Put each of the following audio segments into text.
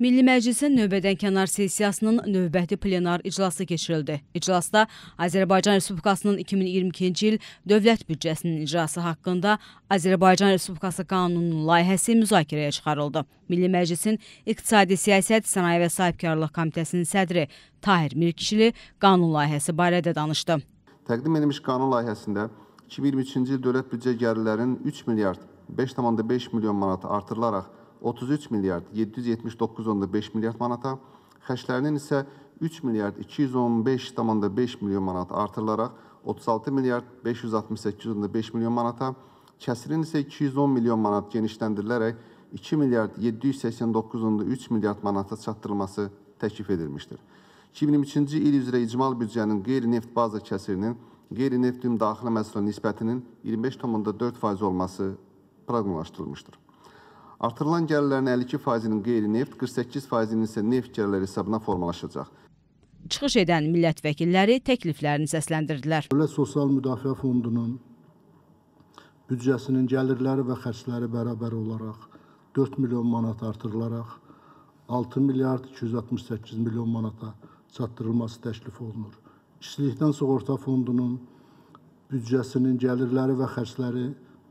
Milli Məclisin növbədənkənar sessiyasının növbəti plenar iclası keçirildi. İclasda Azərbaycan Respublikasının 2022-ci il dövlət büdcəsinin icrası haqqında Azərbaycan Respublikası qanununun layihəsi müzakirəyə çıxarıldı. Milli Məclisin İqtisadi Siyasət, Sənaye və Sahibkarlıq Komitəsinin sədri Tahir Mirkişili qanun layihəsi barədə danışdı. Təqdim edilmiş qanun layihəsində 2023-cü il dövlət büdcə gəlirlərinin 3 milyard 5,5 milyon manat artırılaraq 33 milyard 779,5 milyard manata, xərclərinin isə 3 milyard 215,5 milyon manat artırılaraq 36 milyard 568,5 milyon manata, kəsirin isə 210 milyon manat genişləndirilərək 2 milyard 789,3 milyard manata çatdırılması təklif edilmişdir. 2023-cü il üzrə icmal büdcənin qeyri-neft baza kəsirinin qeyri-neft ümumi daxili məhsula nisbətinin 25,4% olması proqnozlaşdırılmışdır. Artırılan gəlirlərin 52%-nin qeyri-neft, 48%-nin isə neft gəlirləri hesabına formalaşacaq. Çıxış edən millət vəkilləri təkliflərini səsləndirdilər. Dövlət Sosial Müdafiə Fondunun büdcəsinin gəlirləri və xərcləri bərabər olaraq 4 milyon manat artırılaraq 6 milyard 268 milyon manata çatdırılması təklif olunur. İşçilikdən sığorta fondunun büdcəsinin gəlirləri və xərcləri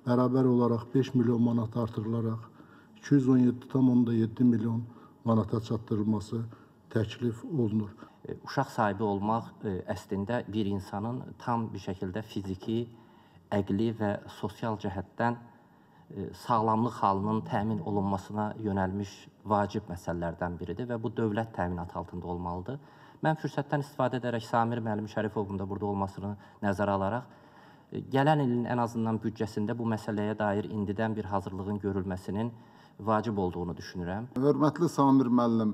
bərabər olaraq 5 milyon manat artırılaraq 217,7 milyon manata çatdırılması təklif olunur. E, uşaq sahibi olmaq e, əslində bir insanın tam bir şəkildə fiziki, əqli və sosial cəhətdən e, sağlamlıq halının təmin olunmasına yönəlmiş vacib məsələlərdən biridir və bu dövlət təminatı altında olmalıdır. Mən fürsətdən istifadə edərək Samir müəllim Şərifovun da burada olmasını nəzərə alaraq gələn ilin ən azından büdcəsində bu məsələyə dair indidən bir hazırlığın görülməsinin vacib olduğunu düşünürəm. Hörmətli Samir müəllim,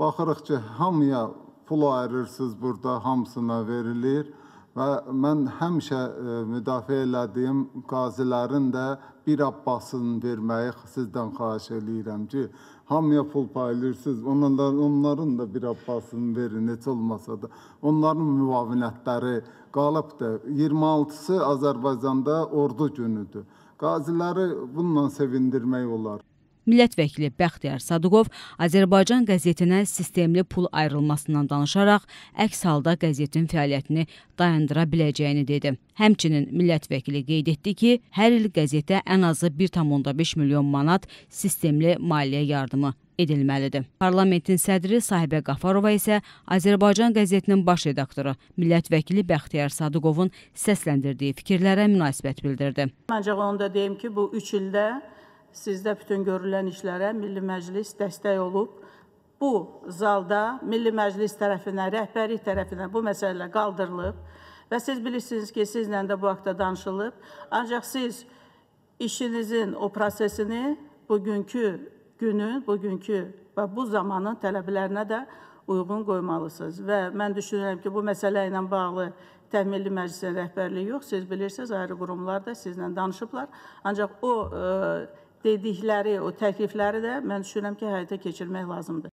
baxırıq ki, hamıya pul ayırırsınız burada, hamısına verilir və mən həmişə e, müdafiə elədiyim qazilərin də bir abbasını verməyi sizdən xahiş eləyirəm ki, hamıya pul paylayırsınız, onların, onların da bir abbasını verin, heç olmasa da. Onların müavinətləri qalıb da 26-sı Azərbaycanda ordu günüdür. Qaziləri bununla sevindirmək olar. Millət vəkili Bəxtiyar Sadıqov Azərbaycan qəzetinə sistemli pul ayrılmasından danışaraq əks halda qəzetin fəaliyyətini dayandıra biləcəyini dedi. Həmçinin millət vəkili qeyd etdi ki, hər il qəzetə ən azı 1.5 milyon manat sistemli maliyyə yardımı edilməlidir. Parlamentin sədri Sahibə Qafarova isə Azərbaycan qəzetinin baş redaktoru millət vəkili Bəxtiyar Sadıqovun səsləndirdiyi fikirlərə münasibət bildirdi. Ancaq onu da deyim ki, bu 3 ildə sizdə bütün görülən işlərə Milli Məclis dəstək olub. Bu zalda Milli Məclis tərəfindən, rəhbərlik tərəfindən bu məsələ qaldırılıb və siz bilirsiniz ki, sizlə də bu haqda danışılıb. Ancaq siz işinizin o prosesini bugünkü günün, bugünkü və bu zamanın tələblərinə də uyğun qoymalısınız. Və mən düşünürəm ki, bu məsələ ilə bağlı təmirli məclisin rəhbərliyi yox, siz bilirsiniz, ayrı qurumlar da sizlə danışıblar. Ancaq o e, dedikləri, o təklifləri də mən düşünürəm ki, həyata keçirmək lazımdır.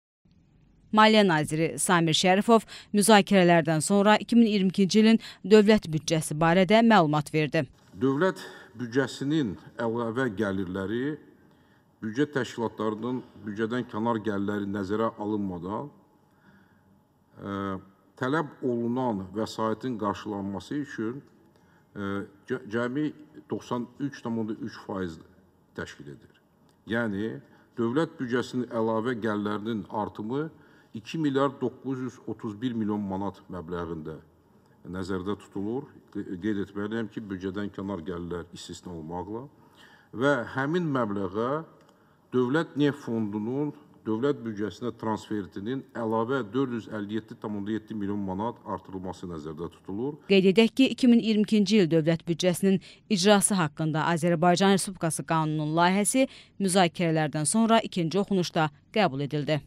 Maliyyə naziri Samir Şərifov müzakirələrdən sonra 2022-ci ilin dövlət büdcəsi barədə məlumat verdi. Dövlət büdcəsinin əlavə gəlirləri büdcə təşkilatlarının büdcədən kənar gəlirləri nəzərə alınmadan ə, e, tələb olunan vəsaitin qarşılanması üçün e, ə, cəmi 93,3 faizdir təşkil edir. Yəni, dövlət büdcəsinin əlavə gəllərinin artımı 2 milyard 931 milyon manat məbləğində nəzərdə tutulur. Qeyd etməliyəm ki, büdcədən kənar gəlirlər istisna olmaqla və həmin məbləğə Dövlət Neft Fondunun dövlət büdcəsinə transferitinin əlavə 457,7 milyon manat artırılması nəzərdə tutulur. Qeyd edək ki, 2022-ci il dövlət büdcəsinin icrası haqqında Azərbaycan Respublikası qanununun layihəsi müzakirələrdən sonra ikinci oxunuşda qəbul edildi.